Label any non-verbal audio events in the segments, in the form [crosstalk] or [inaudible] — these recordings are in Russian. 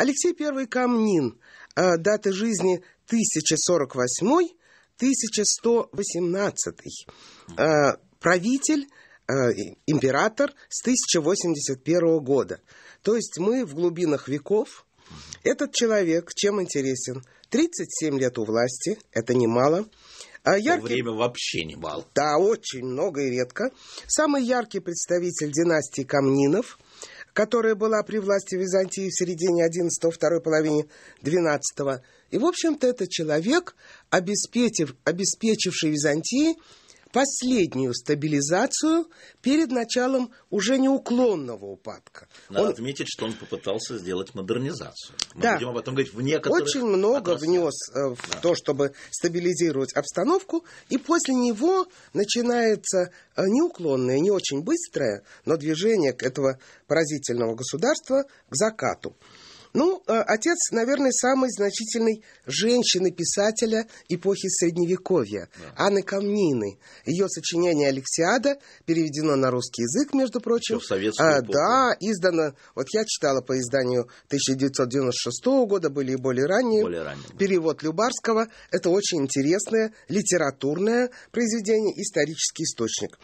Алексей I Камнин. Э, дата жизни 1048-1118. Э, правитель, э, император с 1081 года. То есть мы в глубинах веков. Этот человек чем интересен? 37 лет у власти, это немало. А яркий... Время вообще немало. Да, очень много и редко. Самый яркий представитель династии Камнинов – которая была при власти Византии в середине XI, второй половине XII. И, в общем-то, это человек, обеспечив, обеспечивший Византии последнюю стабилизацию перед началом уже неуклонного упадка. Надо он... отметить, что он попытался сделать модернизацию. Мы да. будем об этом говорить в некоторых Очень много внес э, в да. то, чтобы стабилизировать обстановку, и после него начинается э, неуклонное, не очень быстрое, но движение к этого поразительного государства к закату. Ну, э, отец, наверное, самой значительной женщины-писателя эпохи Средневековья, да. Анны Камнины. Ее сочинение «Алексиада» переведено на русский язык, между прочим. Все в советскую а, Да, издано, вот я читала по изданию 1996 года, были и более ранние. Более ранние. Перевод Любарского. Это очень интересное литературное произведение, исторический источник.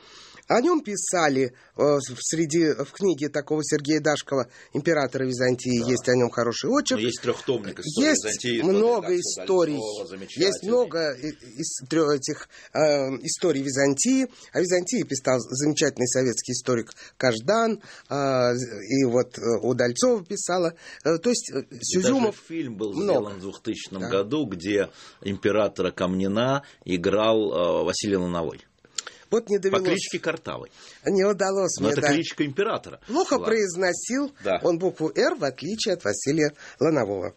О нем писали э, среди, в книге такого Сергея Дашкова «Императора Византии» да. есть о нем хороший очерк. есть трехтомник истории есть Византии. Много Дальцова, историй, есть много из, этих э, историй Византии. О Византии писал замечательный советский историк Каждан, э, и вот э, у Дальцова писала. Э, то есть э, Сюзюмов... Даже фильм был много. сделан в 2000 да. году, где императора Камнина играл э, Василий Лановой. Вот не довелось. По кличке Картавы. Не удалось Но мне, это да. кличка императора. Плохо Ладно. произносил да. он букву «Р», в отличие от Василия Ланового.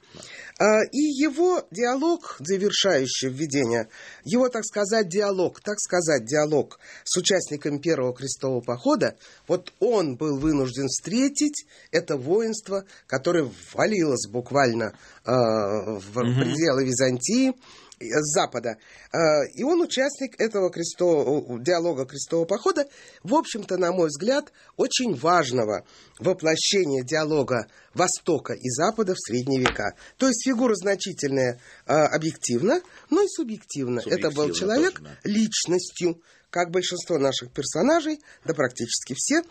Да. И его диалог, завершающий введение, его, так сказать, диалог, так сказать, диалог с участниками Первого крестового похода, вот он был вынужден встретить это воинство, которое валилось буквально э, в угу. пределы Византии, Э, с Запада. А, и он участник этого крестового, диалога крестового похода, в общем-то, на мой взгляд, очень важного воплощения диалога Востока и Запада в средние века. То есть фигура значительная а, объективно, но и субъективно. Это был человек тоже, личностью, как большинство наших персонажей, да практически все,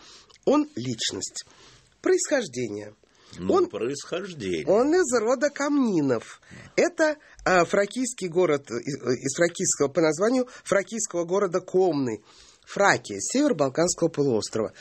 он личность. Происхождение – ну, он, происхождение. Он из рода Камнинов. Это э, фракийский город, э, из фракийского, по названию фракийского города Комны. Фракия, север Балканского полуострова.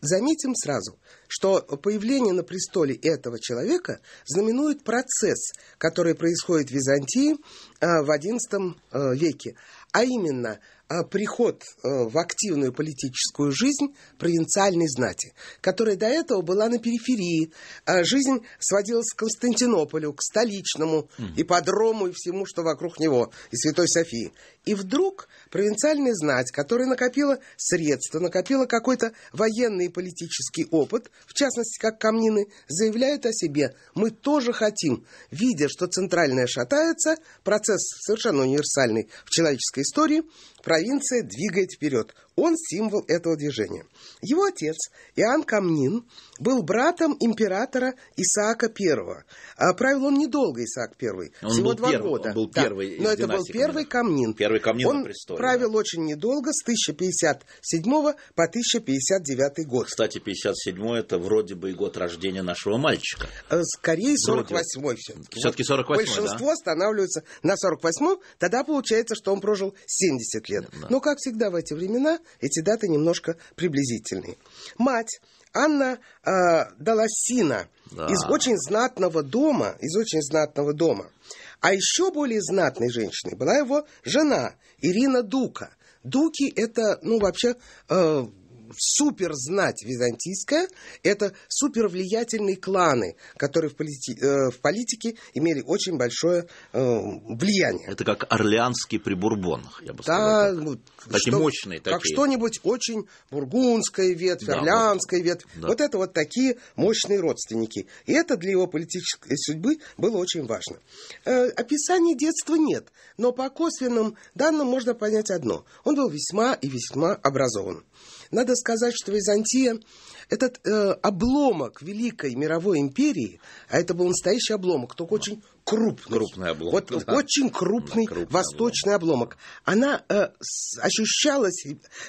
Заметим сразу, что появление на престоле этого человека знаменует процесс, который происходит в Византии а, э, в XI веке. А именно – Э, приход э, в активную политическую жизнь провинциальной знати, которая до этого была на периферии. А жизнь сводилась к Константинополю, к столичному, и подрому, и всему, что вокруг него, и Святой Софии. И вдруг провинциальная знать, которая накопила средства, накопила какой-то военный и политический опыт, в частности, как камнины, заявляют о себе. Мы тоже хотим, видя, что центральная шатается, процесс совершенно универсальный в человеческой истории, Провинция двигает вперед. Он символ этого движения. Его отец, Иоанн Камнин, был братом императора Исаака I. А правил он недолго, Исаак I. Он всего два первый, года. Он был первый да. Но это был первый Камнин. Первый Камнин он престоле, правил да. очень недолго, с 1057 по 1059 год. Кстати, 57 это вроде бы и год рождения нашего мальчика. Э, скорее 48 все-таки. Все-таки 48 Большинство да? останавливаются на 48 тогда получается, что он прожил 70 лет. Да. Но, как всегда в эти времена, эти даты немножко приблизительные. Мать Анна э, а, Долосина да. из очень знатного дома, из очень знатного дома. А еще более знатной женщиной была его жена Ирина Дука. Дуки – это, ну, вообще, э, супер знать византийская – это супер влиятельные кланы, которые в, полити, э, в политике имели очень большое э, влияние. Это как орлеанский при Бурбонах, я бы да, сказал. Так. Ну, такие что, мощные. Такие. Как что-нибудь очень бургундская ветвь, да, орлеанская вот, ветвь. Да. Вот это вот такие мощные родственники. И это для его политической судьбы было очень важно. Э, описания детства нет, но по косвенным данным можно понять одно. Он был весьма и весьма образован. Надо сказать, что Византия, этот э, обломок Великой мировой империи, а это был настоящий обломок, только очень крупный. Крупный обломок. Вот да. очень крупный, крупный восточный обломок. обломок. Она э, с, ощущала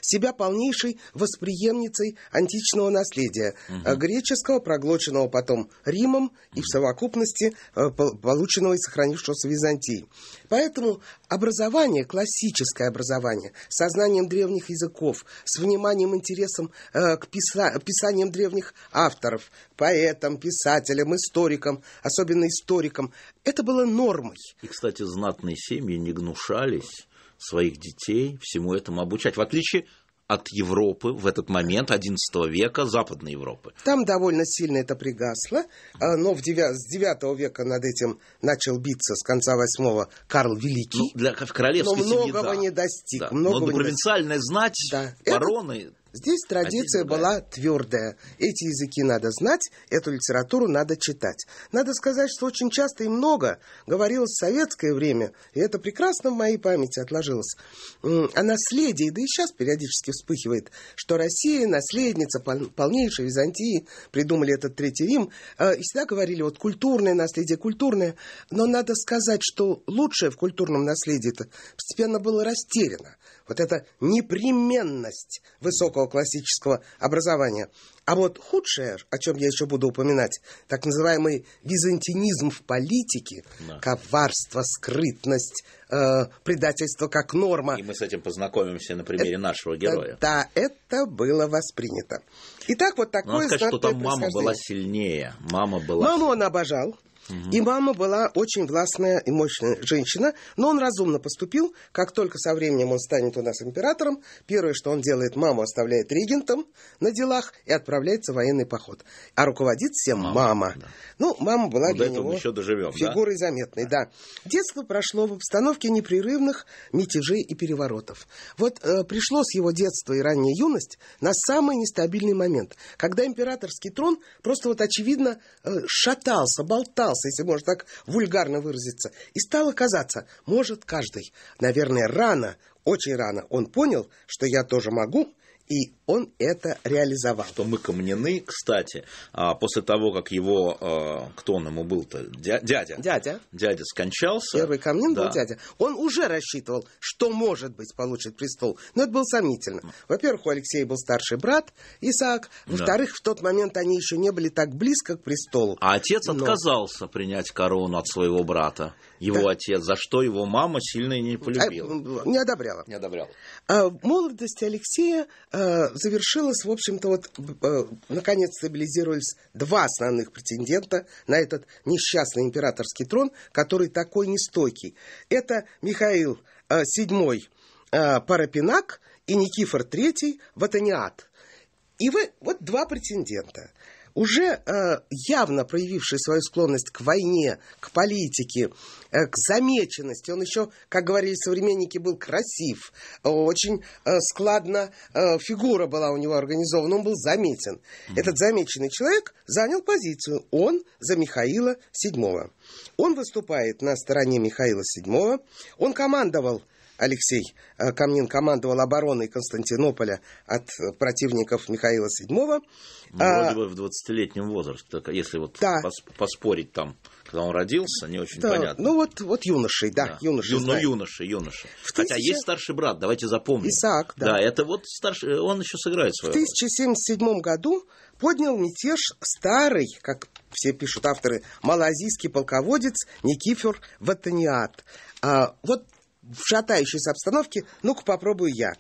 себя полнейшей восприемницей античного наследия. Угу. Греческого, проглоченного потом Римом угу. и в совокупности э, полученного и сохранившегося Византии. Поэтому Образование, классическое образование, сознанием древних языков, с вниманием, интересом э, к писа писаниям древних авторов, поэтам, писателям, историкам, особенно историкам, это было нормой. И, кстати, знатные семьи не гнушались своих детей всему этому обучать, в отличие от Европы в этот момент, XI века, Западной Европы. Там довольно сильно это пригасло, а, но в 9, с 9 века над этим начал биться с конца 8 Карл Великий. Ну, для, в королевской но многого семьи, да. не достиг. Да. Многого но провинциальная не... знать, да. бароны, это, Здесь традиция была твердая. Эти языки надо знать, эту литературу надо читать. Надо сказать, что очень часто и много говорилось в советское время, и это прекрасно в моей памяти отложилось, о наследии, да и сейчас периодически вспыхивает, что Россия наследница полнейшей Византии, придумали этот Третий Рим, э, и всегда говорили, вот культурное наследие, культурное, но надо сказать, что лучшее в культурном наследии это постепенно было растеряно вот это непременность высокого классического образования. А вот худшее, о чем я еще буду упоминать, так называемый византинизм в политике, да. коварство, скрытность, э, предательство как норма. И мы с этим познакомимся на примере это, нашего героя. Да, это было воспринято. Итак, вот такое... Надо сказать, что там мама была сильнее. Мама была... Маму он обожал. И мама была очень властная и мощная женщина, но он разумно поступил. Как только со временем он станет у нас императором, первое, что он делает, маму оставляет регентом на делах и отправляется в военный поход. А руководит всем мама. мама. Да. Ну, мама была ну, для него еще доживем, фигурой да? заметной, да. да. Детство прошло в обстановке непрерывных мятежей и переворотов. Вот э, пришло с его детства и ранняя юность на самый нестабильный момент, когда императорский трон просто вот очевидно э, шатался, болтался, глаз, если можно так вульгарно выразиться, и стало казаться, может каждый. Наверное, рано, очень рано он понял, что я тоже могу, и он это реализовал. Что мы камнены, кстати, а, после того, как его, а, кто он ему был-то, дядя. Дядя. Дядя скончался. Первый камнин да. был дядя. Он уже рассчитывал, что, может быть, получит престол. Но это было сомнительно. Во-первых, у Алексея был старший брат Исаак. Во-вторых, да. в тот момент они еще не были так близко к престолу. А отец но... отказался принять корону от своего брата его да. отец, за что его мама сильно не э, полюбила. Не одобряла. Не одобряла. А Молодость Алексея э, завершилась, в общем-то, вот э, наконец стабилизировались два основных претендента на этот несчастный императорский трон, который такой нестойкий. Это Михаил VII Парапинак и Никифор III Ватаниат. И вы, вот два претендента – уже э, явно проявивший свою склонность к войне, к политике, э, к замеченности, он еще, как говорили современники, был красив, очень э, складно э, фигура была у него организована, он был заметен. Mm-hmm. Этот замеченный человек занял позицию, он за Михаила VII. Он выступает на стороне Михаила VII, он командовал Алексей э, Камнин командовал обороной Константинополя от противников Михаила VII. Ну, Вроде а, бы в 20-летнем возрасте, если вот да. поспорить там, когда он родился, не очень да. понятно. Ну вот, вот юношей, да, да. юношей. Ю, ну, юношей, юношей. Хотя тысяча... есть старший брат, давайте запомним. Исаак, да. Да, это вот старший, э, он еще сыграет свою В 1077 году поднял мятеж старый, как все пишут авторы, малазийский полководец Никифер Ватаниат. А, вот в шатающейся обстановке, ну-ка попробую я.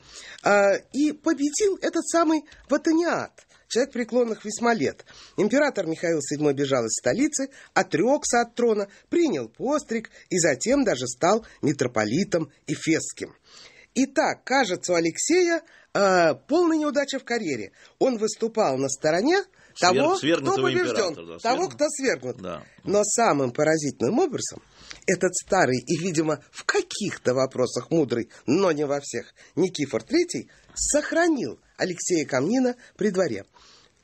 А, и победил этот самый Ватаниат, человек преклонных весьма лет. Император Михаил VII бежал из столицы, отрекся от трона, принял постриг и затем даже стал митрополитом Эфесским. Итак, кажется, у Алексея э, полная неудача в карьере. Он выступал на стороне того, кто побежден, да, того, кто свергнут. Да. Но самым поразительным образом – этот старый и, видимо, в каких-то вопросах мудрый, но не во всех, Никифор III сохранил Алексея Камнина при дворе.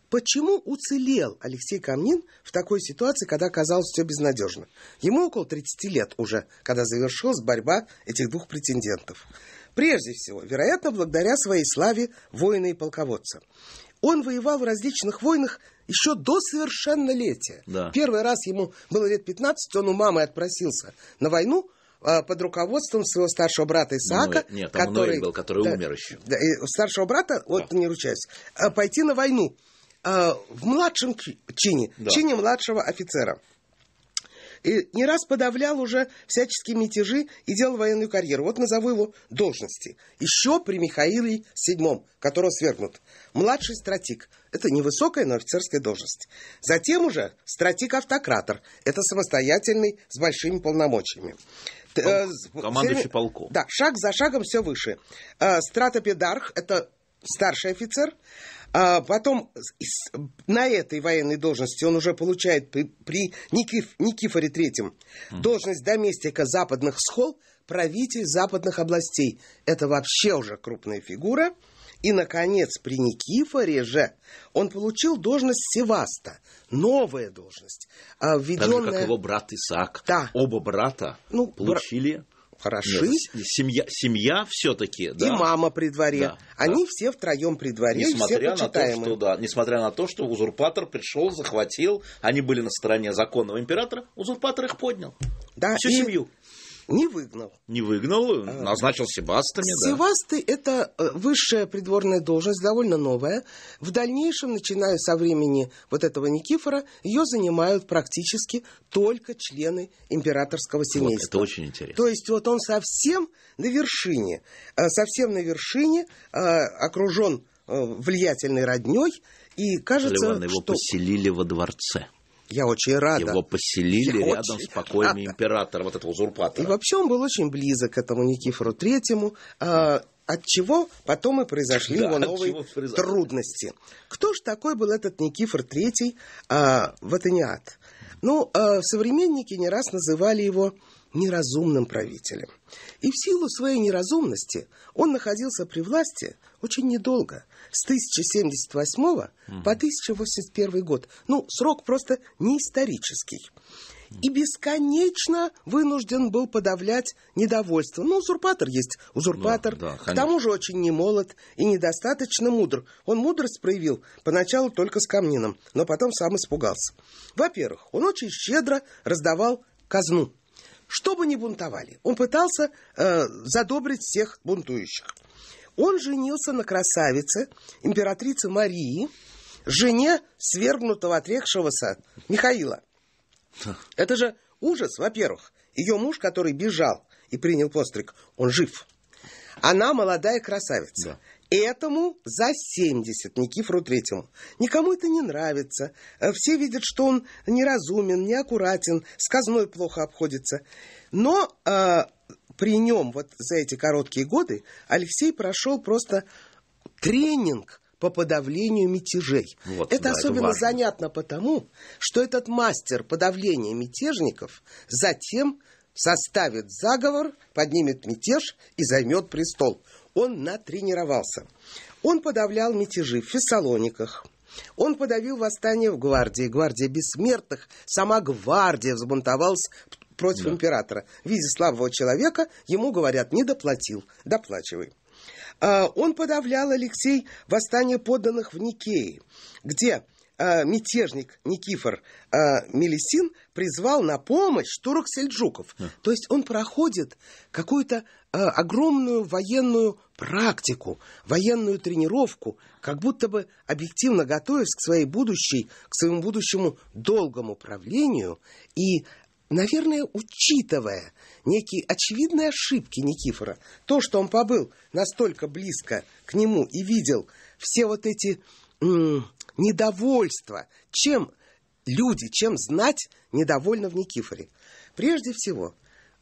Почему уцелел Алексей Камнин в такой ситуации, когда казалось все безнадежно? Ему около 30 лет уже, когда завершилась борьба этих двух претендентов. Прежде всего, вероятно, благодаря своей славе воина и полководца. Он воевал в различных войнах еще до совершеннолетия. Да. Первый раз ему было лет 15, он у мамы отпросился на войну а, под руководством своего старшего брата Исаака, Мной, ну, нет, там который, был, который да, умер еще. Да, старшего брата, да. вот не ручаюсь, а, пойти на войну а, в младшем чине, да. чине младшего офицера и не раз подавлял уже всяческие мятежи и делал военную карьеру. Вот назову его должности. Еще при Михаиле VII, которого свергнут. Младший стратик. Это невысокая, но офицерская должность. Затем уже стратик-автократор. Это самостоятельный, с большими полномочиями. Э, командующий полком. Да, шаг за шагом все выше. Э, стратопедарх – это старший офицер. А потом на этой военной должности он уже получает при, при Никиф, Никифоре III должность доместика западных схол, правитель западных областей. Это вообще уже крупная фигура. И, наконец, при Никифоре же он получил должность Севаста, новая должность. Введенная... Так же, как его брат Исаак. Да. Оба брата ну, получили... Бра хороши. Нет, семья, семья все-таки, да. И мама при дворе. Да, Они да. все втроем при дворе, несмотря все почитаемые. на то, что, да, Несмотря на то, что узурпатор пришел, захватил, они были на стороне законного императора, узурпатор их поднял. Да, Всю и... семью. Не выгнал. Не выгнал, э, назначил Себастами. Севасты да. – это э, высшая придворная должность, довольно новая. В дальнейшем, начиная со времени вот этого Никифора, ее занимают практически только члены императорского семейства. Вот, это очень интересно. То есть вот он совсем на вершине, э, совсем на вершине окружен влиятельной родней, и кажется, Ливан его что... поселили во дворце. Я очень рада. Его поселили Я рядом с покоем рада. вот этого узурпатора. И вообще он был очень близок к этому Никифору Третьему, э, от чего потом и произошли да, его новые произошло. трудности. Кто же такой был этот Никифор Третий э, а, Ватаниат? Ну, э, современники не раз называли его неразумным правителем. И в силу своей неразумности он находился при власти очень недолго, с 1078 по 1081 год. Ну, срок просто неисторический. И бесконечно вынужден был подавлять недовольство. Ну, узурпатор есть узурпатор. Да, да, конечно. К тому же очень немолод и недостаточно мудр. Он мудрость проявил поначалу только с Камнином, но потом сам испугался. Во-первых, он очень щедро раздавал казну чтобы не бунтовали. Он пытался э, задобрить всех бунтующих. Он женился на красавице, императрице Марии, жене свергнутого, отрекшегося Михаила. Это же ужас, во-первых. Ее муж, который бежал и принял постриг, он жив. Она молодая красавица. Да. Этому за 70, Никифору Третьему. Никому это не нравится. Э, все видят, что он неразумен, неаккуратен, с казной плохо обходится. Но э, при нем вот за эти короткие годы Алексей прошел просто тренинг по подавлению мятежей. Вот, это да, особенно это занятно потому, что этот мастер подавления мятежников затем составит заговор, поднимет мятеж и займет престол он натренировался. Он подавлял мятежи в Фессалониках, он подавил восстание в гвардии, гвардия бессмертных, сама гвардия взбунтовалась против да. императора. В виде слабого человека ему говорят «не доплатил, доплачивай». А, он подавлял, Алексей, восстание подданных в Никее, где Э, мятежник Никифор э, Мелисин призвал на помощь турок сельджуков. Да. Хм. То есть он проходит какую-то э, огромную военную практику, военную тренировку, как будто бы объективно готовясь к своей будущей, к своему будущему долгому правлению и наверное, учитывая некие очевидные ошибки Никифора, то, что он побыл настолько близко к нему и видел все вот эти недовольство. Чем люди, чем знать недовольно в Никифоре? Прежде всего,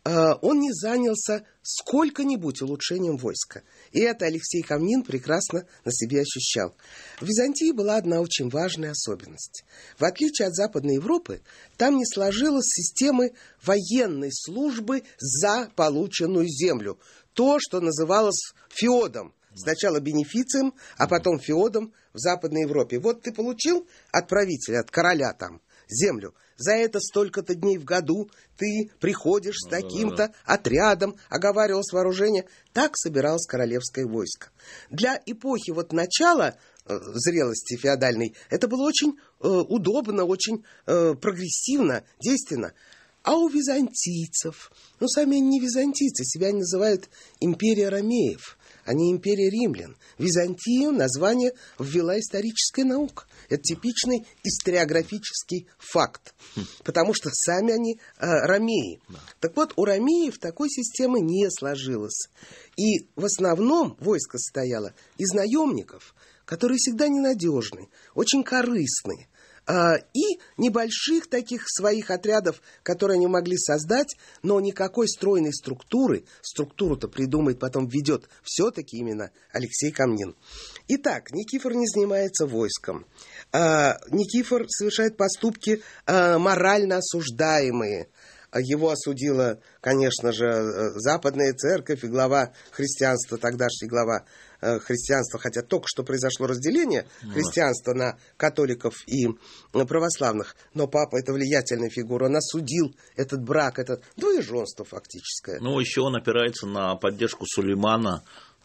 э, он не занялся сколько-нибудь улучшением войска. И это Алексей Камнин прекрасно на себе ощущал. В Византии была одна очень важная особенность. В отличие от Западной Европы, там не сложилась системы военной службы за полученную землю. То, что называлось феодом сначала бенефицием, а потом феодом в Западной Европе. Вот ты получил от правителя, от короля там, землю. За это столько-то дней в году ты приходишь с ну таким-то отрядом, оговаривалось вооружение. Так собиралось королевское войско. Для эпохи вот начала э, зрелости феодальной это было очень э, удобно, очень э, прогрессивно, действенно. А у византийцев, ну сами они не византийцы, себя называют империя ромеев а не империя римлян. Византию название ввела историческая наука. Это типичный историографический факт, потому что сами они э, ромеи. Да. Так вот, у ромеев такой системы не сложилось. И в основном войско состояло из наемников, которые всегда ненадежны, очень корыстны, а, и небольших таких своих отрядов, которые они могли создать, но никакой стройной структуры, структуру-то придумает, потом ведет все-таки именно Алексей Камнин. Итак, Никифор не занимается войском. А, Никифор совершает поступки а, морально осуждаемые. Его осудила, конечно же, э, Западная Церковь и глава христианства, тогдашний глава Э, христианства, хотя только что произошло разделение ну христианства на католиков и э, православных, но папа это влиятельная фигура, он осудил этот брак, это двоеженство фактическое. Ну, еще он опирается на поддержку Сулеймана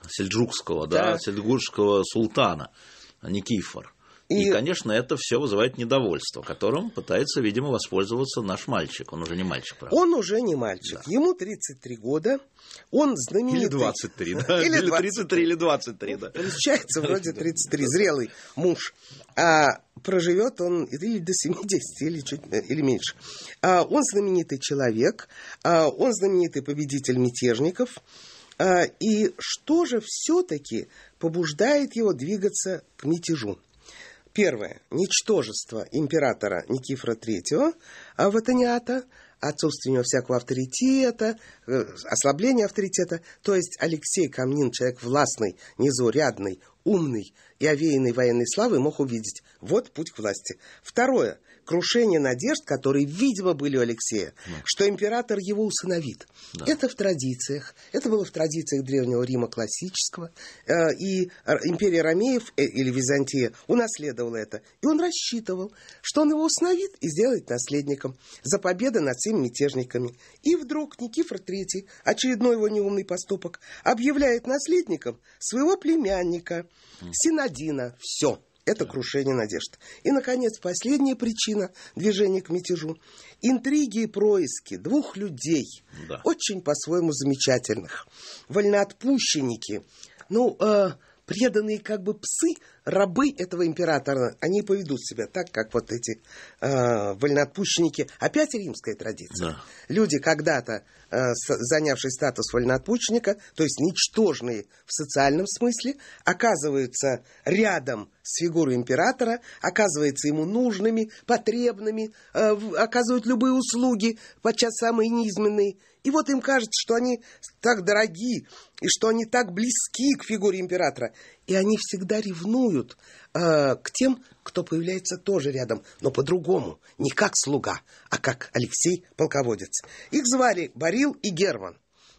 Сельджукского, да, да Сельджукского султана, а Никифор. И... и, конечно, это все вызывает недовольство, которым пытается, видимо, воспользоваться наш мальчик. Он уже не мальчик, правда? Он уже не мальчик. Да. Ему 33 года. Он знаменитый... Или 23, да? [laughs] Или, 20... 33, или 23, да. Ну, получается, вроде 33, зрелый муж. А проживет он или до 70, или, чуть, э, или меньше. А он знаменитый человек. А, он знаменитый победитель мятежников. А, и что же все-таки побуждает его двигаться к мятежу? Первое. Ничтожество императора Никифора III Аватаниата, отсутствие у него всякого авторитета, э, ослабление авторитета. То есть Алексей Камнин, человек властный, незаурядный, умный и овеянный военной славой, мог увидеть. Вот путь к власти. Второе крушение надежд, которые, видимо, были у Алексея, да. что император его усыновит. Да. Это в традициях. Это было в традициях Древнего Рима классического. Э, и империя Ромеев э, или Византия унаследовала это. И он рассчитывал, что он его усыновит и сделает наследником за победы над всеми мятежниками. И вдруг Никифор III, очередной его неумный поступок, объявляет наследником своего племянника Синодина. Все. Это крушение надежд. И, наконец, последняя причина движения к мятежу. Интриги и происки двух людей, да. очень по-своему замечательных. Вольноотпущенники, ну, э, преданные как бы псы, рабы этого императора, они поведут себя так, как вот эти э, вольноотпущенники. Опять римская традиция. Да. Люди, когда-то э, занявшие статус вольноотпущенника, то есть ничтожные в социальном смысле, оказываются рядом с фигуры императора, оказывается ему нужными, потребными, э, оказывают любые услуги, подчас самые низменные. И вот им кажется, что они так дороги, и что они так близки к фигуре императора. И они всегда ревнуют э, к тем, кто появляется тоже рядом, но по-другому, не как слуга, а как Алексей-полководец. Их звали Барил и Герман.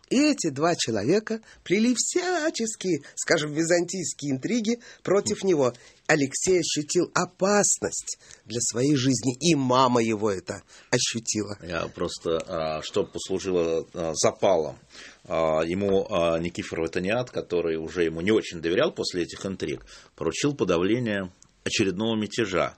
И эти два человека плели всяческие, скажем, византийские интриги против него. Алексей ощутил опасность для своей жизни, и мама его это ощутила. Я просто, а, что послужило а, запалом а, ему Никифор Ватаниат, который уже ему не очень доверял после этих интриг, поручил подавление очередного мятежа.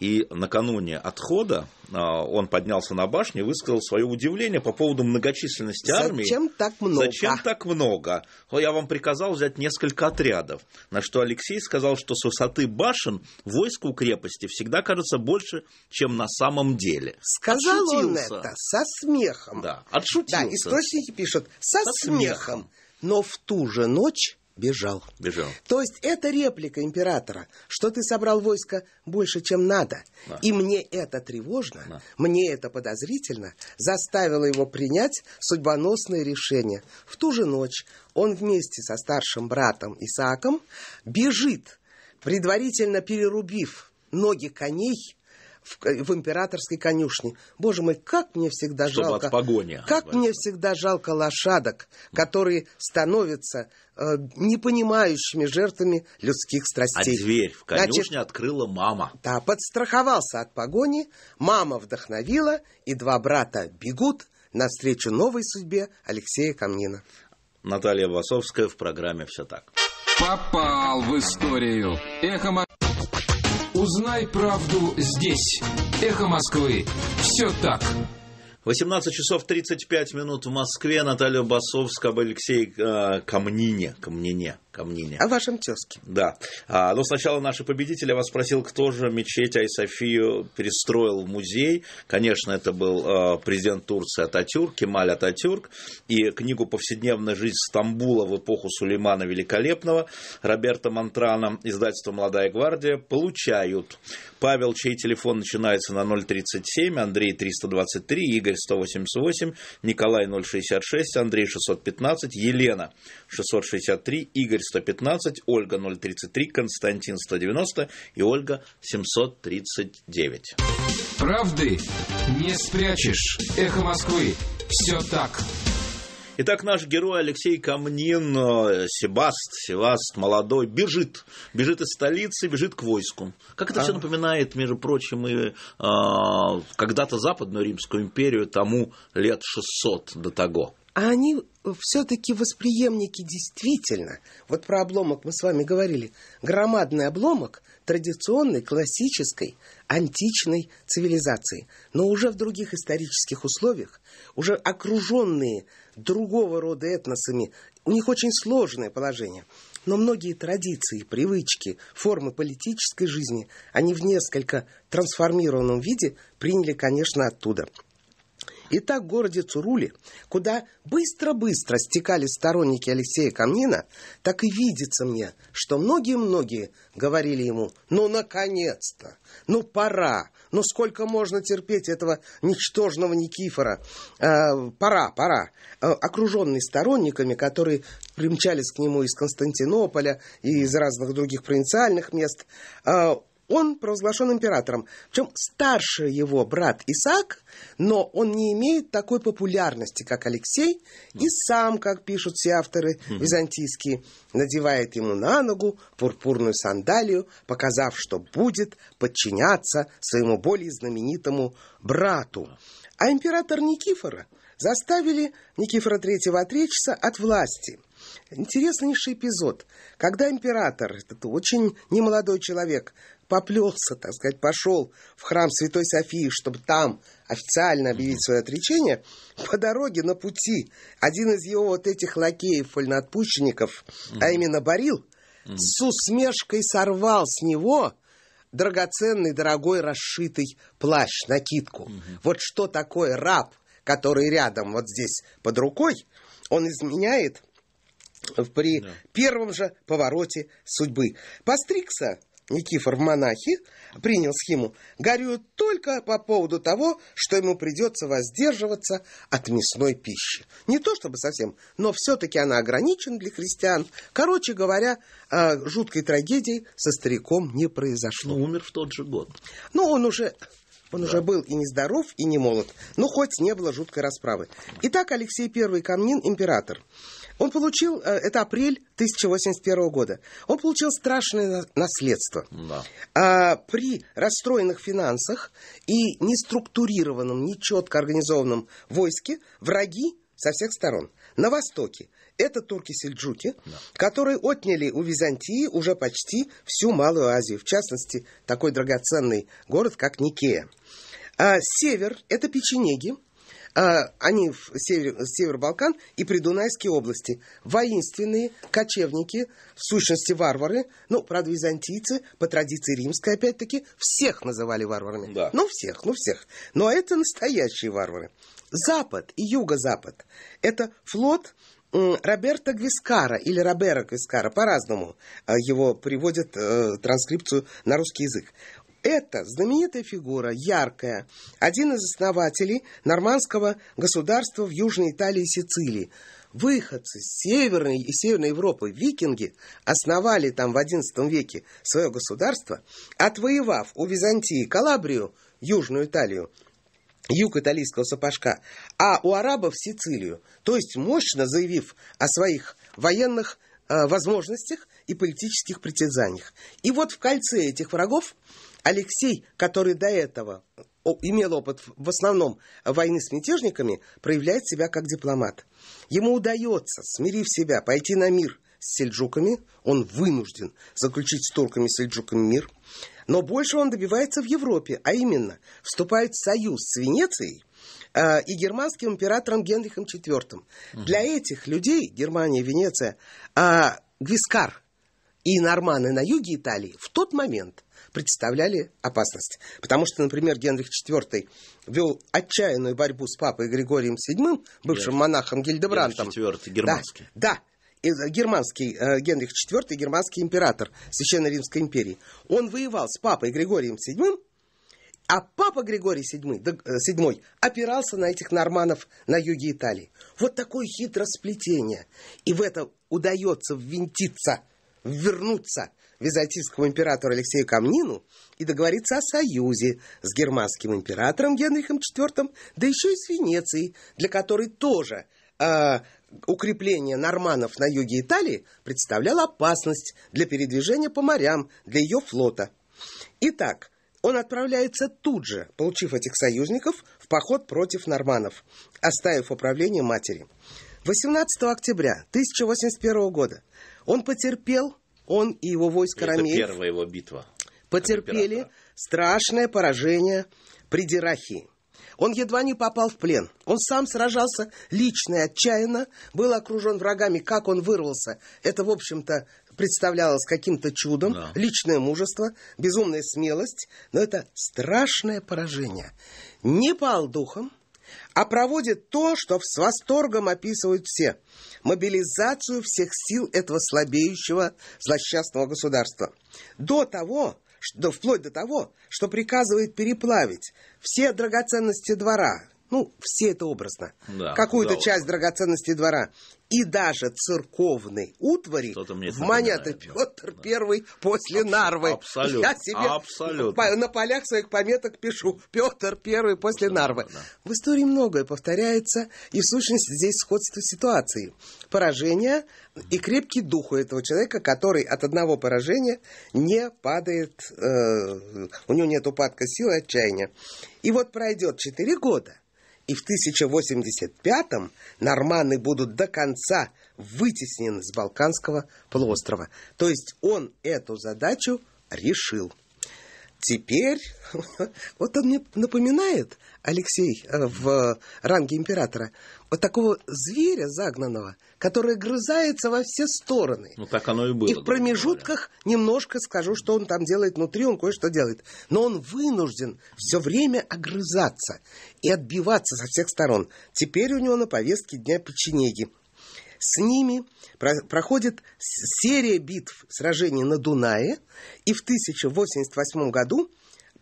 И накануне отхода а, он поднялся на башню и высказал свое удивление по поводу многочисленности Зачем армии. Зачем так много? Зачем так много? Я вам приказал взять несколько отрядов. На что Алексей сказал, что с высоты башен войск у крепости всегда кажется больше, чем на самом деле. Сказал отшутился. он это со смехом. Да, отшутился. Да, источники пишут со, со смехом. смехом. Но в ту же ночь Бежал. Бежал. То есть это реплика императора, что ты собрал войско больше, чем надо. Да. И мне это тревожно, да. мне это подозрительно, заставило его принять судьбоносное решение. В ту же ночь он вместе со старшим братом Исааком бежит, предварительно перерубив ноги коней в, в императорской конюшне. Боже мой, как мне всегда Чтобы жалко... От погони, как мне всегда жалко лошадок, которые становятся э, непонимающими жертвами людских а страстей. А дверь в конюшне Значит, открыла мама. Да, подстраховался от погони, мама вдохновила, и два брата бегут навстречу новой судьбе Алексея Камнина. Наталья Васовская в программе «Все так». Попал в историю. Эхо Узнай правду здесь. Эхо Москвы. Все так. 18 часов 35 минут в Москве. Наталья Басовская об Алексее э, Камнине. Камнине ко мнению. О вашем тезке. Да. А, но ну, сначала наши победители, я вас спросил, кто же мечеть Айсофию перестроил в музей. Конечно, это был э, президент Турции Ататюрк, Кемаль Ататюрк. И книгу «Повседневная жизнь Стамбула в эпоху Сулеймана Великолепного» Роберта Монтрана, издательство «Молодая гвардия» получают. Павел, чей телефон начинается на 037, Андрей 323, Игорь 188, Николай 066, Андрей 615, Елена 663, Игорь 115, Ольга 033, Константин 190 и Ольга 739. Правды не спрячешь. Эхо Москвы. Все так. Итак, наш герой Алексей Камнин, э, Себаст, Севаст, молодой, бежит. Бежит из столицы, бежит к войску. Как это а. все напоминает, между прочим, и э, когда-то Западную Римскую империю тому лет 600 до того а они э, все-таки восприемники действительно. Вот про обломок мы с вами говорили. Громадный обломок традиционной, классической, античной цивилизации. Но уже в других исторических условиях, уже окруженные другого рода этносами, у них очень сложное положение. Но многие традиции, привычки, формы политической жизни, они в несколько трансформированном виде приняли, конечно, оттуда – и так в городе Цурули, куда быстро-быстро стекали сторонники Алексея Камнина, так и видится мне, что многие-многие говорили ему «Ну, наконец-то! Ну, пора! Ну, сколько можно терпеть этого ничтожного Никифора? Э, пора, пора!» э, Окруженный сторонниками, которые примчались к нему из Константинополя и из разных других провинциальных мест, э, он провозглашен императором. Причем старше его брат Исаак, но он не имеет такой популярности, как Алексей, и сам, как пишут все авторы византийские, надевает ему на ногу пурпурную сандалию, показав, что будет подчиняться своему более знаменитому брату. А император Никифора заставили Никифора III отречься от власти – Интереснейший эпизод, когда император, этот очень немолодой человек, поплелся, так сказать, пошел в храм Святой Софии, чтобы там официально объявить свое отречение, по дороге на пути один из его вот этих лакеев, вольноотпущенников, а именно Борил, с усмешкой сорвал с него драгоценный, дорогой, расшитый плащ, накидку. Вот что такое раб, который рядом вот здесь под рукой, он изменяет при да. первом же повороте судьбы. Постригся Никифор в монахи, принял схему, горюет только по поводу того, что ему придется воздерживаться от мясной пищи. Не то чтобы совсем, но все-таки она ограничена для христиан. Короче говоря, э, жуткой трагедии со стариком не произошло. Но ну, умер в тот же год. Но он уже... Он да. уже был и не здоров, и не молод, но ну, хоть не было жуткой расправы. Итак, Алексей I Камнин, император. Он получил, э, это апрель 1081 года, он получил страшное наследство. Да. А при расстроенных финансах и неструктурированном, нечетко организованном войске враги со всех сторон. На востоке это турки-сельджуки, да. которые отняли у Византии уже почти всю Малую Азию, в частности, такой драгоценный город, как Никея. А север – это печенеги – а, они в север, Северо-Балкан и Придунайские области. Воинственные кочевники, в сущности варвары, ну, правда, византийцы, по традиции римской, опять-таки, всех называли варварами. Да. Ну, всех, ну, всех. Но это настоящие варвары. Запад и юго-запад – это флот Роберта Гвискара или Робера Гвискара, по-разному а, его приводят э, транскрипцию на русский язык. Это знаменитая фигура, яркая, один из основателей нормандского государства в Южной Италии и Сицилии. Выходцы с Северной и Северной Европы, викинги, основали там в XI веке свое государство, отвоевав у Византии Калабрию, Южную Италию, юг италийского сапожка, а у арабов Сицилию, то есть мощно заявив о своих военных э, возможностях и политических притязаниях. И вот в кольце этих врагов Алексей, который до этого имел опыт в основном войны с мятежниками, проявляет себя как дипломат. Ему удается, смирив себя, пойти на мир с сельджуками. Он вынужден заключить с турками сельджуками мир. Но больше он добивается в Европе, а именно вступает в союз с Венецией э, и германским императором Генрихом IV. Угу. Для этих людей, Германия, Венеция, э, а, Гвискар – и норманы на юге Италии в тот момент представляли опасность. Потому что, например, Генрих IV вел отчаянную борьбу с папой Григорием VII, бывшим монахом Гильдебрантом. Генрих IV, германский. Да, да э, германский, э, Генрих IV, германский император Священной Римской империи. Он воевал с папой Григорием VII, а папа Григорий VII, VII э, опирался на этих норманов на юге Италии. Вот такое хитросплетение. И в это удается ввинтиться – вернуться византийскому императору Алексею Камнину и договориться о союзе с германским императором Генрихом IV, да еще и с Венецией, для которой тоже э, укрепление норманов на юге Италии представляло опасность для передвижения по морям для ее флота. Итак, он отправляется тут же, получив этих союзников, в поход против норманов, оставив управление матери. 18 октября 1081 года он потерпел, он и его войско Ромеев. Это первая его битва. Потерпели страшное поражение при Дирахии. Он едва не попал в плен. Он сам сражался лично и отчаянно, был окружен врагами. Как он вырвался, это, в общем-то, представлялось каким-то чудом. Да. Личное мужество, безумная смелость. Но это страшное поражение. Не пал духом, а проводит то, что с восторгом описывают все – мобилизацию всех сил этого слабеющего злосчастного государства. До того, что, вплоть до того, что приказывает переплавить все драгоценности двора – ну, все это образно. Да, Какую-то да, часть драгоценности двора. И даже церковной утвари вманят Петр да. Первый после Абс- Нарвы. Абсолютно. Я себе абсолютно. на полях своих пометок пишу Петр Первый после абсолютно, Нарвы. Да. В истории многое повторяется, и в сущности здесь сходство ситуации. Поражение и крепкий дух у этого человека, который от одного поражения не падает, э, у него нет упадка силы, отчаяния. И вот пройдет 4 года, и в 1085-м норманы будут до конца вытеснены с Балканского полуострова. То есть он эту задачу решил теперь, [laughs] вот он мне напоминает, Алексей, э, в ранге императора, вот такого зверя загнанного, который грызается во все стороны. Ну, так оно и было. И в промежутках говоря. немножко скажу, что он там делает внутри, он кое-что делает. Но он вынужден все время огрызаться и отбиваться со всех сторон. Теперь у него на повестке Дня печенеги – с ними проходит серия битв, сражений на Дунае, и в 1088 году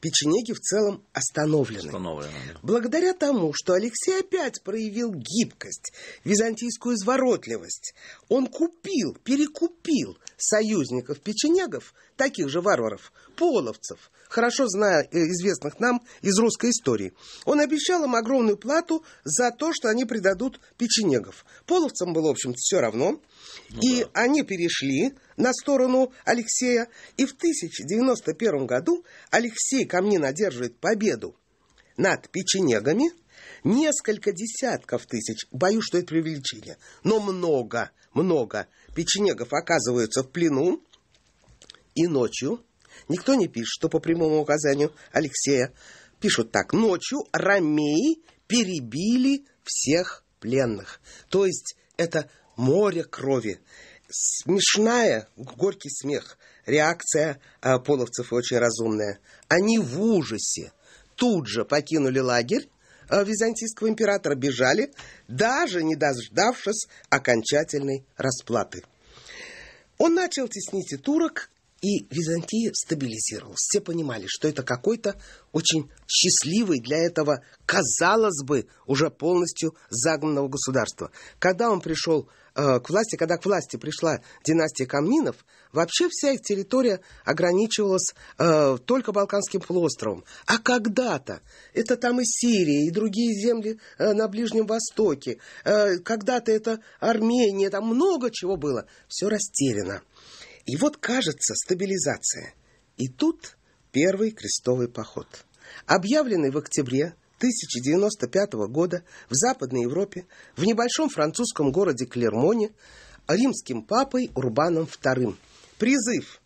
печенеги в целом остановлены. остановлены. Благодаря тому, что Алексей опять проявил гибкость, византийскую изворотливость, он купил, перекупил союзников печенегов, таких же варваров, половцев, хорошо зная, э, известных нам из русской истории. Он обещал им огромную плату за то, что они предадут печенегов. Половцам было, в общем-то, все равно. Ну и они перешли на сторону Алексея. И в 1091 году Алексей Камнин одерживает победу над печенегами. Несколько десятков тысяч, боюсь, что это преувеличение, но много, много печенегов оказываются в плену. И ночью, никто не пишет, что по прямому указанию Алексея, пишут так, ночью ромеи перебили всех пленных. То есть это море крови, смешная, горький смех. Реакция э, половцев очень разумная. Они в ужасе тут же покинули лагерь э, византийского императора, бежали, даже не дождавшись окончательной расплаты. Он начал теснить и турок, и Византия стабилизировалась. Все понимали, что это какой-то очень счастливый для этого, казалось бы, уже полностью загнанного государства. Когда он пришел э, к власти, когда к власти пришла династия Камнинов, вообще вся их территория ограничивалась э, только Балканским полуостровом. А когда-то, это там и Сирия, и другие земли э, на Ближнем Востоке, э, когда-то это Армения, там много чего было, все растеряно. И вот, кажется, стабилизация. И тут первый крестовый поход. Объявленный в октябре 1095 года в Западной Европе, в небольшом французском городе Клермоне, римским папой Урбаном II. Призыв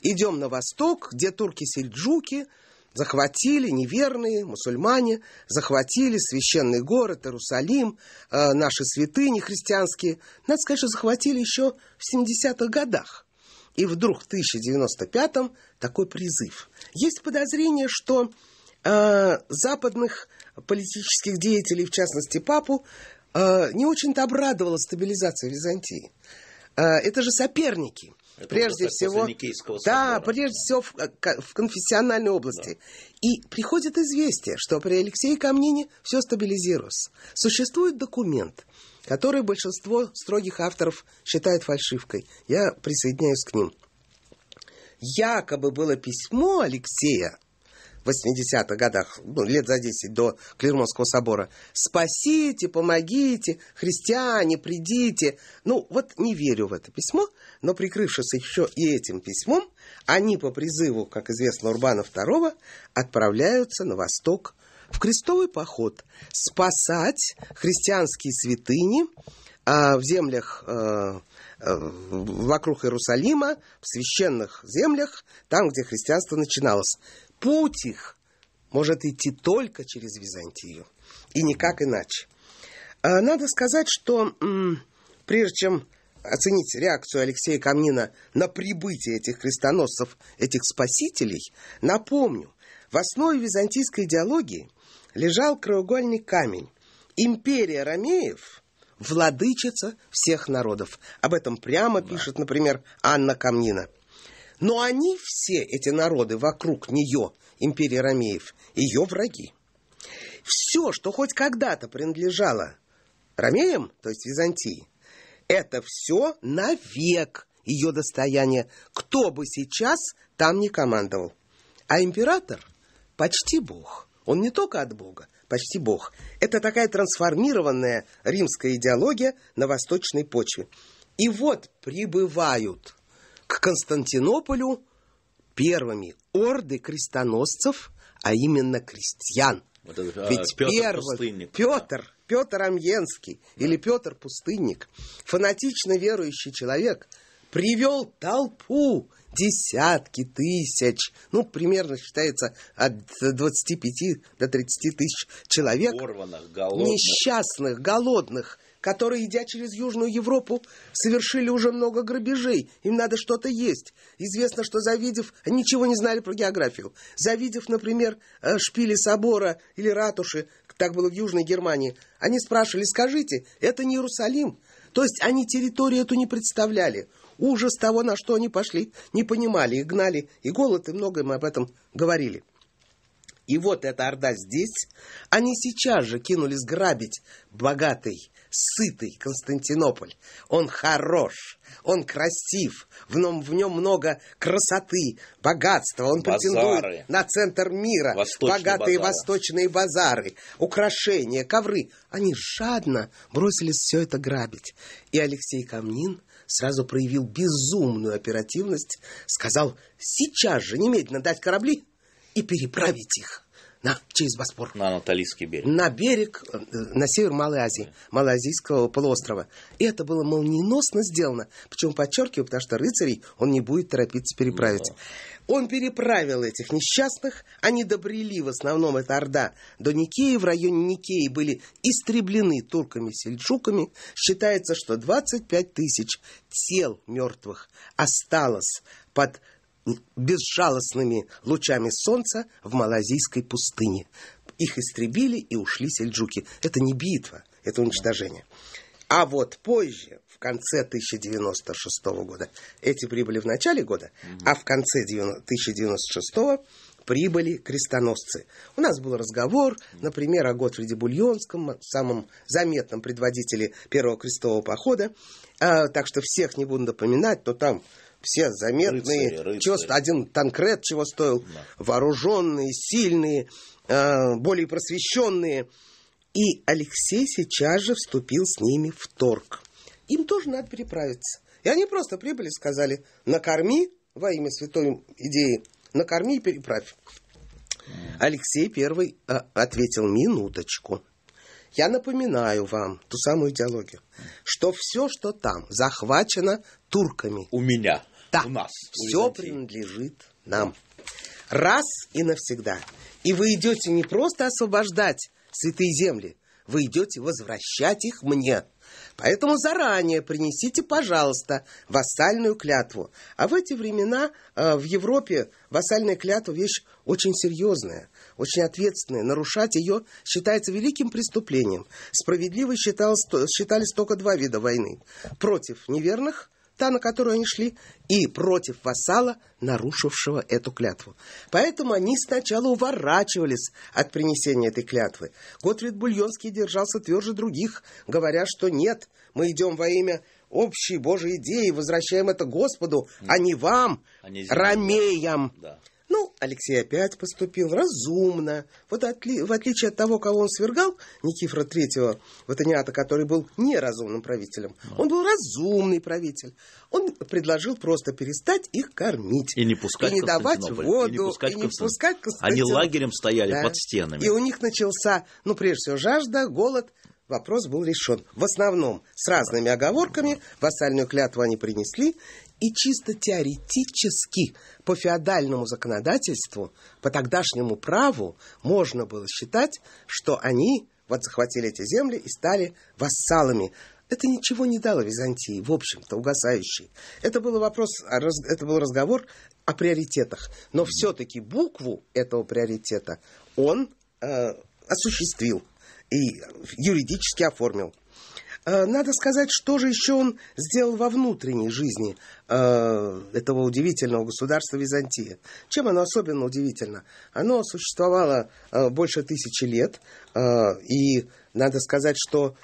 «Идем на восток, где турки-сельджуки захватили неверные мусульмане, захватили священный город Иерусалим, э, наши святыни христианские. надо сказать, конечно, захватили еще в 70-х годах. И вдруг в 1095-м такой призыв. Есть подозрение, что э, западных политических деятелей, в частности папу, э, не очень-то обрадовала стабилизация Византии. Э, это же соперники. Это прежде всего, да, прежде всего в, э, в конфессиональной области. Да. И приходит известие, что при Алексее Камнине все стабилизировалось. Существует документ – который большинство строгих авторов считает фальшивкой. Я присоединяюсь к ним. Якобы было письмо Алексея в 80-х годах, ну, лет за 10 до Клермонского собора. «Спасите, помогите, христиане, придите». Ну, вот не верю в это письмо, но прикрывшись еще и этим письмом, они по призыву, как известно, Урбана II отправляются на восток в крестовый поход спасать христианские святыни а, в землях а, а вокруг Иерусалима, в священных землях, там, где христианство начиналось. Путь их может идти только через Византию, и никак иначе. А, надо сказать, что прежде чем оценить реакцию Алексея Камнина на прибытие этих крестоносцев, этих спасителей, напомню, в основе византийской идеологии – лежал краеугольный камень. Империя Ромеев – владычица всех народов. Об этом прямо да. пишет, например, Анна Камнина. Но они все, эти народы вокруг нее, империя Ромеев, ее враги. Все, что хоть когда-то принадлежало Ромеям, то есть Византии, это все навек ее достояние, кто бы сейчас там ни командовал. А император – почти бог. Он не только от Бога, почти Бог. Это такая трансформированная римская идеология на восточной почве. И вот прибывают к Константинополю первыми орды крестоносцев, а именно крестьян. Вот это, а, Ведь Петр первый пустынник. Петр, Петр Амьенский да. или Петр Пустынник, фанатично верующий человек – привел толпу, десятки тысяч, ну, примерно считается от 25 до 30 тысяч человек. Порванных, голодных. Несчастных, голодных, которые, идя через Южную Европу, совершили уже много грабежей. Им надо что-то есть. Известно, что завидев... Ничего не знали про географию. Завидев, например, э, шпили собора или ратуши, так было в Южной Германии, они спрашивали, скажите, это не Иерусалим? То есть они территорию эту не представляли. Ужас того, на что они пошли, не понимали и гнали, и голод, и многое мы об этом говорили. И вот эта орда здесь. Они сейчас же кинулись грабить богатый, сытый Константинополь. Он хорош, он красив, в нем, в нем много красоты, богатства. Он базары. претендует на центр мира. Восточные Богатые базары. восточные базары, украшения, ковры. Они жадно бросились все это грабить. И Алексей Камнин сразу проявил безумную оперативность, сказал сейчас же немедленно дать корабли и переправить их на, через Боспор. На Анатолийский берег. На берег, э, на север Малой Азии, Малоазийского полуострова. И это было молниеносно сделано. Причем подчеркиваю, потому что рыцарей он не будет торопиться переправить. Да. Он переправил этих несчастных, они добрели, в основном это Орда, до Никеи. В районе Никеи были истреблены турками-сельджуками. Считается, что 25 тысяч тел мертвых осталось под безжалостными лучами солнца в малазийской пустыне. Их истребили и ушли сельджуки. Это не битва, это уничтожение. А вот позже, в конце 1096 года, эти прибыли в начале года, а в конце 1096 прибыли крестоносцы. У нас был разговор, например, о Готфриде Бульонском, самом заметном предводителе первого крестового похода. А, так что всех не буду напоминать, но там все заметные. Рыцари, рыцари. Чего, один танкрет чего стоил? Да. Вооруженные, сильные, э, более просвещенные. И Алексей сейчас же вступил с ними в торг. Им тоже надо переправиться. И они просто прибыли и сказали, накорми во имя святой идеи, накорми и переправь. Алексей первый э, ответил, минуточку. Я напоминаю вам ту самую идеологию, что все, что там захвачено, турками. У меня. Да. У нас. Все у принадлежит нам. Раз и навсегда. И вы идете не просто освобождать святые земли, вы идете возвращать их мне. Поэтому заранее принесите, пожалуйста, вассальную клятву. А в эти времена э, в Европе вассальная клятва вещь очень серьезная, очень ответственная. Нарушать ее считается великим преступлением. Справедливо считалось, считались только два вида войны. Против неверных – та, на которую они шли, и против вассала, нарушившего эту клятву. Поэтому они сначала уворачивались от принесения этой клятвы. Готфрид Бульонский держался тверже других, говоря, что нет, мы идем во имя общей Божьей идеи, возвращаем это Господу, а не вам, а не рамеям. Да. Ну, Алексей опять поступил разумно. Вот отли... в отличие от того, кого он свергал, Никифора Третьего, Ватаниата, который был неразумным правителем, он был разумный правитель. Он предложил просто перестать их кормить. И не пускать И не давать воду. И не пускать, и не пускать Константин... Они лагерем стояли да. под стенами. И у них начался, ну, прежде всего, жажда, голод, вопрос был решен. В основном с разными оговорками, вассальную клятву они принесли, и чисто теоретически по феодальному законодательству, по тогдашнему праву можно было считать, что они вот захватили эти земли и стали вассалами. Это ничего не дало Византии, в общем-то, угасающей. Это был вопрос, это был разговор о приоритетах. Но все-таки букву этого приоритета он э, осуществил и юридически оформил. Э, надо сказать, что же еще он сделал во внутренней жизни э, этого удивительного государства Византия. Чем оно особенно удивительно? Оно существовало э, больше тысячи лет, и надо сказать, что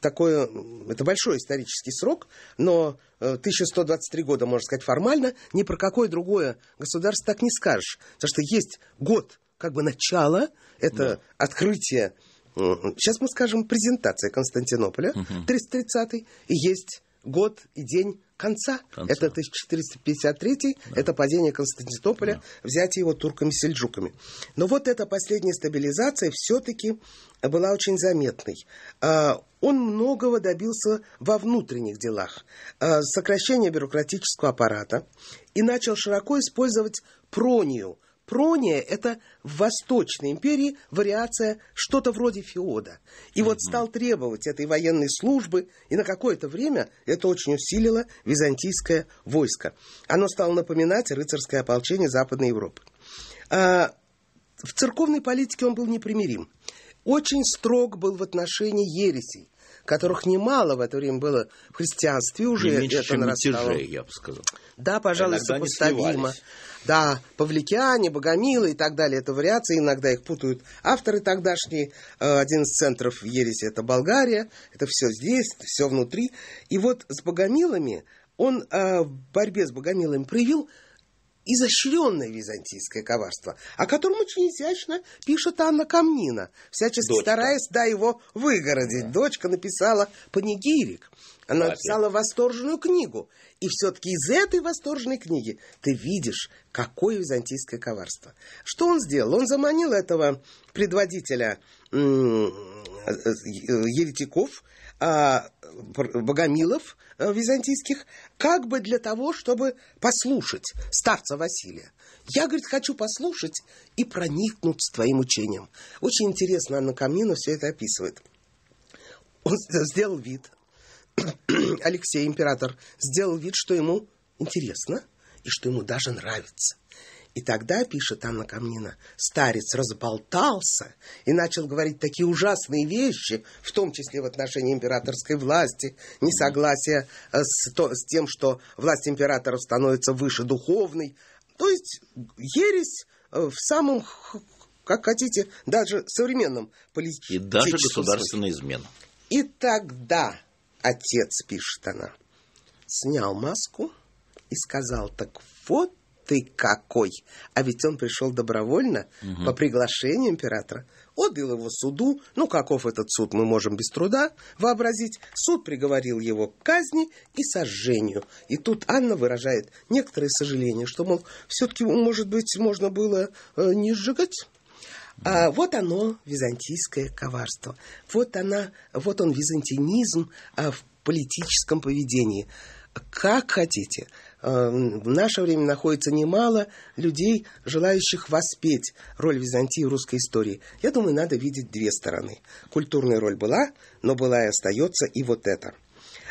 такое, это большой исторический срок, но 1123 года, можно сказать, формально, ни про какое другое государство так не скажешь. Потому что есть год как бы начало, это да. открытие Э, сейчас мы скажем, презентация Константинополя, 330-й, и есть год и день конца. конца. Это 1453, да. это падение Константинополя, да. взятие его турками-сельджуками. Но вот эта последняя стабилизация все-таки была очень заметной. А, он многого добился во внутренних делах. А, сокращение бюрократического аппарата и начал широко использовать пронию – Прония – это в Восточной империи вариация что-то вроде феода. И вот стал требовать этой военной службы, и на какое-то время это очень усилило византийское войско. Оно стало напоминать рыцарское ополчение Западной Европы. А, в церковной политике он был непримирим очень строг был в отношении ересей, которых немало в это время было в христианстве уже. Не меньше, чем нарастало. мятежей, я бы сказал. Да, пожалуй, иногда сопоставимо. Да, павликиане, богомилы и так далее, это вариации, иногда их путают авторы тогдашние. Э, один из центров ереси – это Болгария, это все здесь, это все внутри. И вот с богомилами он э, в борьбе с богомилами проявил изощренное византийское коварство, о котором очень изящно пишет Анна Камнина, всячески Дочка. стараясь да, его выгородить. Да. Дочка написала «Панигирик». Она Папе. написала восторженную книгу. И все-таки из этой восторженной книги ты видишь, какое византийское коварство. Что он сделал? Он заманил этого предводителя э, э, еретиков, а, богомилов э, византийских, как бы для того, чтобы послушать старца Василия. Я, говорит, хочу послушать и проникнуть твоим учением. Очень интересно Анна Камнина все это описывает. Он сделал вид, [clears throat] Алексей, император, сделал вид, что ему интересно и что ему даже нравится. И тогда, пишет Анна Камнина, старец разболтался и начал говорить такие ужасные вещи, в том числе в отношении императорской власти, несогласие э, с, то, с тем, что власть императора становится выше духовной. То есть ересь э, в самом, как хотите, даже современном политическом И даже государственная измена. И тогда отец, пишет она, снял маску и сказал, так вот ты какой! А ведь он пришел добровольно, угу. по приглашению императора. Отдал его суду. Ну, каков этот суд, мы можем без труда вообразить. Суд приговорил его к казни и сожжению. И тут Анна выражает некоторое сожаление, что, мол, все-таки, может быть, можно было э, не сжигать. А вот оно, византийское коварство. Вот, она, вот он, византинизм а, в политическом поведении. Как хотите – Эм, в наше время находится немало людей, желающих воспеть роль Византии в русской истории. Я думаю, надо видеть две стороны. Культурная роль была, но была и остается и вот это.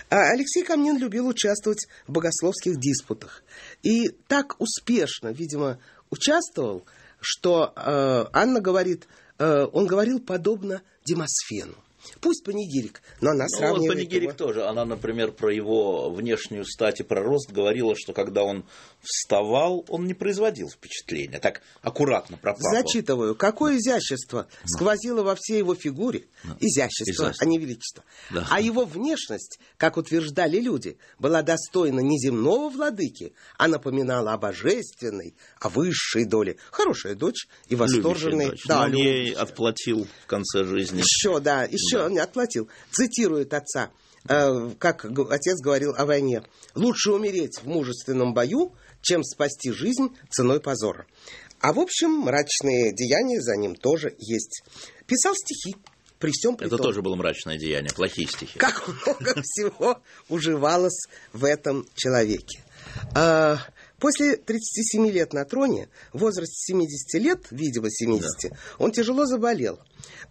А Алексей Камнин любил участвовать в богословских диспутах. И так успешно, видимо, участвовал, что э, Анна говорит, э, он говорил подобно Демосфену. Пусть понедельник, но она сравнивает... Ну, вот понедельник его... тоже. Она, например, про его внешнюю стать и про рост говорила, что когда он вставал, он не производил впечатления. Так аккуратно пропал. Зачитываю. Какое изящество сквозило во всей его фигуре. Изящество, изящество. а не величество. Да. А его внешность, как утверждали люди, была достойна не земного владыки, а напоминала о божественной, о высшей доле. Хорошая дочь и восторженный... дочь. Да, он ей отплатил в конце жизни. Еще, да, еще все, он отплатил. Цитирует отца, э, как отец говорил о войне. «Лучше умереть в мужественном бою, чем спасти жизнь ценой позора». А в общем, мрачные деяния за ним тоже есть. Писал стихи. При всем при Это том. тоже было мрачное деяние, плохие стихи. Как много всего уживалось в этом человеке. А, После 37 лет на троне, возраст 70 лет, видимо, 70, да. он тяжело заболел.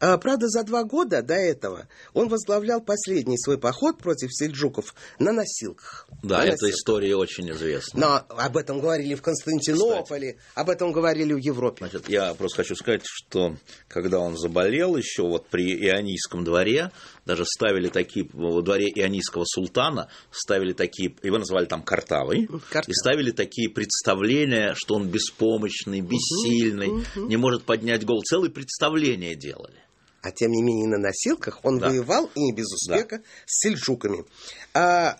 А, правда, за два года до этого он возглавлял последний свой поход против сельджуков на носилках. Да, эта история очень известна. Но об этом говорили в Константинополе, Кстати. об этом говорили в Европе. Значит, я просто хочу сказать, что когда он заболел, еще вот при Ионийском дворе, даже ставили такие, во дворе Ионийского султана, ставили такие, его называли там Картавой, Карта. и ставили такие такие представления, что он беспомощный, бессильный, угу, угу. не может поднять гол. Целые представления делали. А тем не менее на носилках он да. воевал и не без успеха да. с сельджуками. А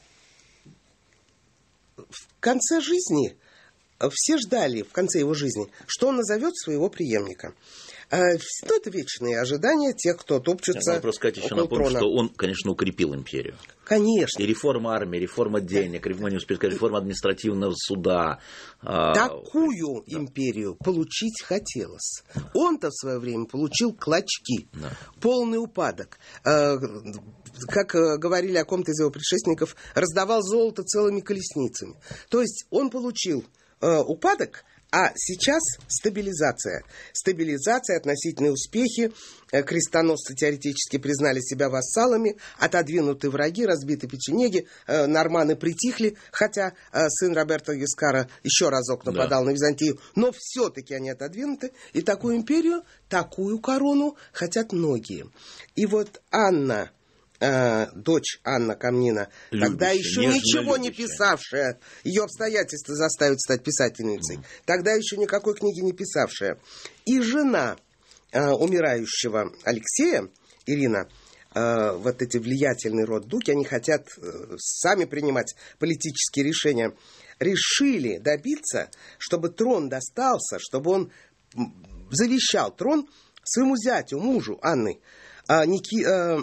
в конце жизни все ждали в конце его жизни, что он назовет своего преемника. А, ну, это вечные ожидания тех, кто топчется. Я вопрос, ну, сказать еще напомню, трона. что он, конечно, укрепил империю. Конечно. И реформа армии, реформа денег, реформа, не успеть сказать, реформа административного суда. А, Такую да. империю получить хотелось. Он-то в свое время получил клочки, да. полный упадок. А, как э, говорили о ком-то из его предшественников, раздавал золото целыми колесницами. То есть он получил э, упадок, а сейчас стабилизация. Стабилизация, относительные успехи. Э, крестоносцы теоретически признали себя вассалами, отодвинуты враги, разбиты печенеги, э, норманы притихли, хотя э, сын Роберта Гискара еще разок нападал да. на Византию, но все-таки они отодвинуты, и такую империю, такую корону хотят многие. И вот Анна э, дочь Анна Камнина, Любящая, тогда еще ничего не писавшая, ее обстоятельства заставят стать писательницей, mm. тогда еще никакой книги не писавшая, и жена э, умирающего Алексея, Ирина, э, вот эти влиятельный род Дуки, они хотят э, сами принимать политические решения, решили добиться, чтобы трон достался, чтобы он завещал трон своему зятю, мужу Анны, а, Ники, а, э,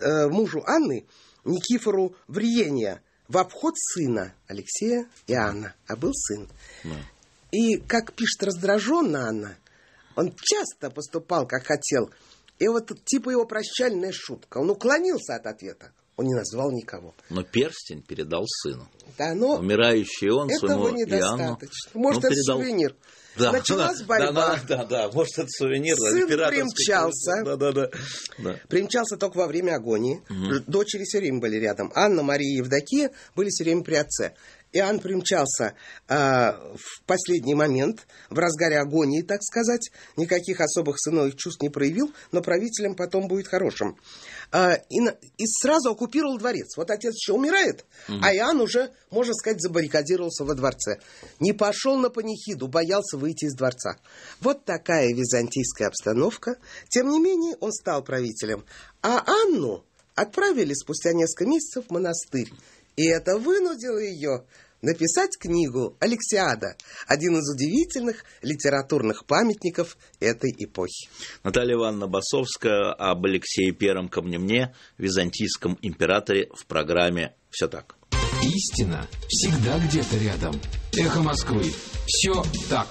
а, э, мужу Анны, Никифору Вриения, в обход сына Алексея и Анна, а был сын. Да. И, как пишет раздраженно Анна, он часто поступал, как хотел. И вот типа его прощальная шутка. Он уклонился от ответа. Он не назвал никого. Но перстень передал сыну. Да, но Умирающий он этого своему недостаточно. Иоанну. Может, ну, это передал... сувенир. Да, Началась да, Да, да, да, может, это сувенир. Сын примчался. Да, да, да, да. Примчался только во время агонии. Угу. Дочери все время были рядом. Анна, Мария и Евдокия были все время при отце. Иоанн примчался э, в последний момент, в разгаре агонии, так сказать. Никаких особых сыновых чувств не проявил, но правителем потом будет хорошим. Э, и, и сразу оккупировал дворец. Вот отец еще умирает, угу. а Иоанн уже, можно сказать, забаррикадировался во дворце. Не пошел на панихиду, боялся выйти из дворца. Вот такая византийская обстановка. Тем не менее, он стал правителем. А Анну отправили спустя несколько месяцев в монастырь и это вынудило ее написать книгу «Алексиада», один из удивительных литературных памятников этой эпохи. Наталья Ивановна Басовская об Алексее Первом Камнемне, византийском императоре в программе «Все так». Истина всегда где-то рядом. Эхо Москвы. Все так.